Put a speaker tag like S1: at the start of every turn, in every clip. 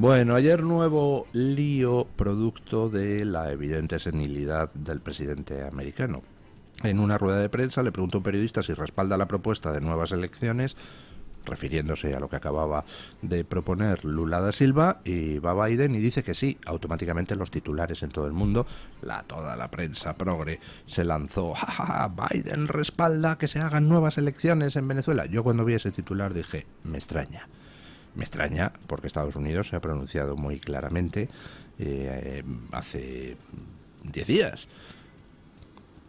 S1: Bueno, ayer nuevo lío producto de la evidente senilidad del presidente americano. En una rueda de prensa le preguntó un periodista si respalda la propuesta de nuevas elecciones, refiriéndose a lo que acababa de proponer Lula da Silva, y va Biden y dice que sí. Automáticamente los titulares en todo el mundo, la, toda la prensa progre, se lanzó, jajaja, Biden respalda que se hagan nuevas elecciones en Venezuela. Yo cuando vi ese titular dije, me extraña. Me extraña porque Estados Unidos se ha pronunciado muy claramente eh, hace 10 días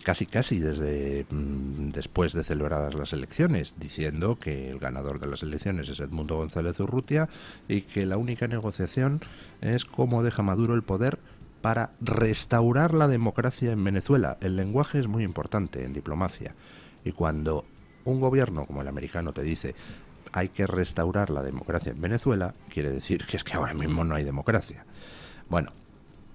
S1: casi casi desde mm, después de celebradas las elecciones, diciendo que el ganador de las elecciones es Edmundo González Urrutia y que la única negociación es cómo deja Maduro el poder para restaurar la democracia en Venezuela. El lenguaje es muy importante en diplomacia y cuando un gobierno como el americano te dice hay que restaurar la democracia en Venezuela, quiere decir que es que ahora mismo no hay democracia. Bueno,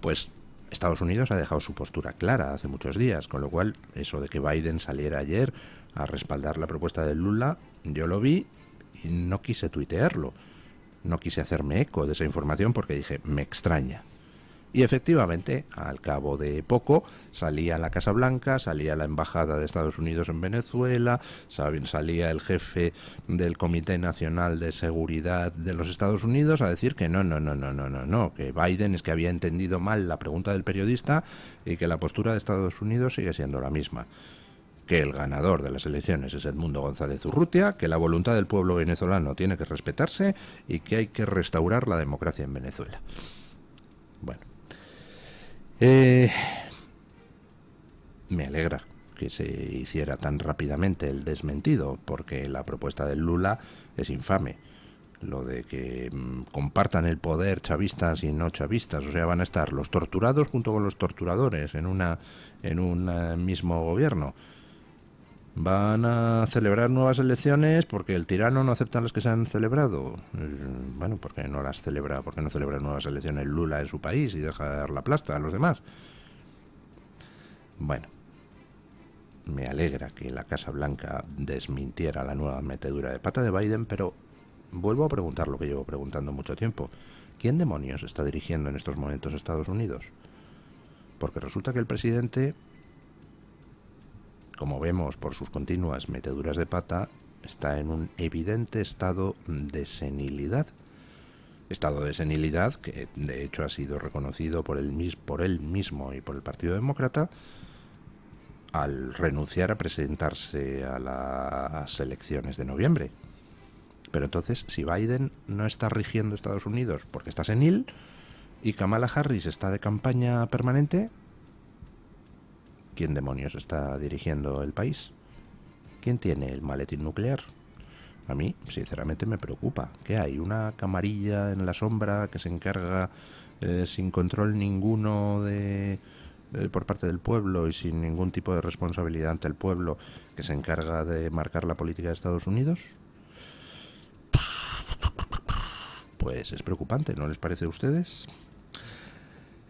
S1: pues Estados Unidos ha dejado su postura clara hace muchos días, con lo cual eso de que Biden saliera ayer a respaldar la propuesta de Lula, yo lo vi y no quise tuitearlo, no quise hacerme eco de esa información porque dije, me extraña, y efectivamente, al cabo de poco, salía la Casa Blanca, salía la Embajada de Estados Unidos en Venezuela, salía el jefe del Comité Nacional de Seguridad de los Estados Unidos a decir que no, no, no, no, no, no, no, que Biden es que había entendido mal la pregunta del periodista y que la postura de Estados Unidos sigue siendo la misma que el ganador de las elecciones es Edmundo González Urrutia, que la voluntad del pueblo venezolano tiene que respetarse y que hay que restaurar la democracia en Venezuela. Bueno, eh, me alegra que se hiciera tan rápidamente el desmentido, porque la propuesta de Lula es infame. Lo de que mm, compartan el poder chavistas y no chavistas, o sea, van a estar los torturados junto con los torturadores en una en un eh, mismo gobierno. Van a celebrar nuevas elecciones porque el tirano no acepta las que se han celebrado. Eh, bueno, porque no las celebra, porque no celebra nuevas elecciones Lula en su país y deja dar la plasta a los demás. Bueno, me alegra que la Casa Blanca desmintiera la nueva metedura de pata de Biden, pero vuelvo a preguntar lo que llevo preguntando mucho tiempo. ¿Quién demonios está dirigiendo en estos momentos Estados Unidos? Porque resulta que el presidente como vemos por sus continuas meteduras de pata, está en un evidente estado de senilidad. Estado de senilidad que de hecho ha sido reconocido por él, por él mismo y por el Partido Demócrata al renunciar a presentarse a las elecciones de noviembre. Pero entonces, si Biden no está rigiendo Estados Unidos porque está senil y Kamala Harris está de campaña permanente, ¿Quién demonios está dirigiendo el país? ¿Quién tiene el maletín nuclear? A mí, sinceramente, me preocupa. ¿Qué hay? ¿Una camarilla en la sombra que se encarga eh, sin control ninguno de eh, por parte del pueblo y sin ningún tipo de responsabilidad ante el pueblo que se encarga de marcar la política de Estados Unidos? Pues es preocupante, ¿no les parece a ustedes?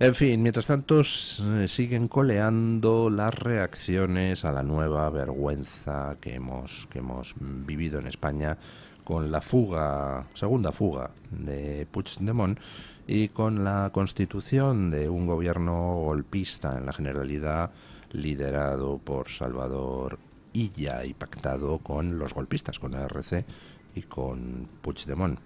S1: En fin, mientras tanto eh, siguen coleando las reacciones a la nueva vergüenza que hemos, que hemos vivido en España con la fuga, segunda fuga de Puigdemont y con la constitución de un gobierno golpista en la generalidad liderado por Salvador Illa y pactado con los golpistas, con la RC y con Puigdemont.